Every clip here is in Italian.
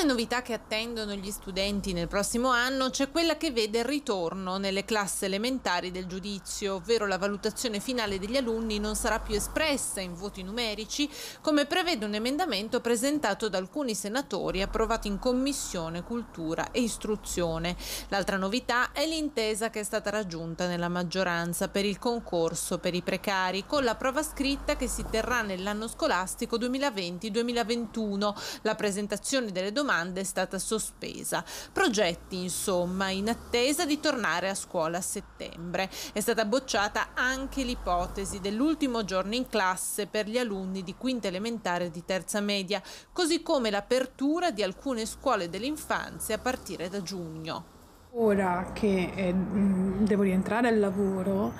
le novità che attendono gli studenti nel prossimo anno c'è quella che vede il ritorno nelle classi elementari del giudizio, ovvero la valutazione finale degli alunni non sarà più espressa in voti numerici, come prevede un emendamento presentato da alcuni senatori approvato in Commissione Cultura e Istruzione. L'altra novità è l'intesa che è stata raggiunta nella maggioranza per il concorso per i precari, con la prova scritta che si terrà nell'anno scolastico 2020-2021. La presentazione delle domande domanda è stata sospesa. Progetti, insomma, in attesa di tornare a scuola a settembre. È stata bocciata anche l'ipotesi dell'ultimo giorno in classe per gli alunni di quinta elementare e di terza media, così come l'apertura di alcune scuole dell'infanzia a partire da giugno. Ora che eh, devo rientrare al lavoro,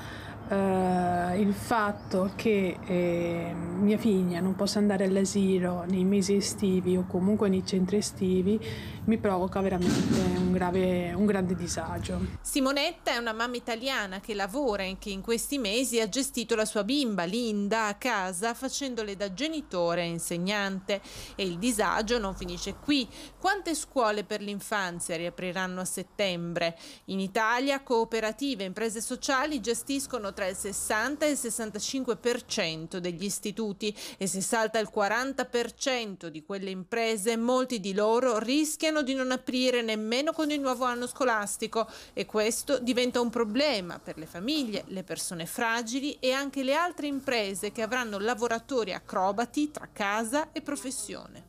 eh, il fatto che eh, mia figlia non possa andare all'asilo nei mesi estivi o comunque nei centri estivi mi provoca veramente un, grave, un grande disagio. Simonetta è una mamma italiana che lavora e che in questi mesi ha gestito la sua bimba Linda a casa facendole da genitore e insegnante e il disagio non finisce qui. Quante scuole per l'infanzia riapriranno a settembre? In Italia cooperative e imprese sociali gestiscono tra il 60 e il 65% degli istituti e se salta il 40% di quelle imprese, molti di loro rischiano di non aprire nemmeno con il nuovo anno scolastico e questo diventa un problema per le famiglie, le persone fragili e anche le altre imprese che avranno lavoratori acrobati tra casa e professione.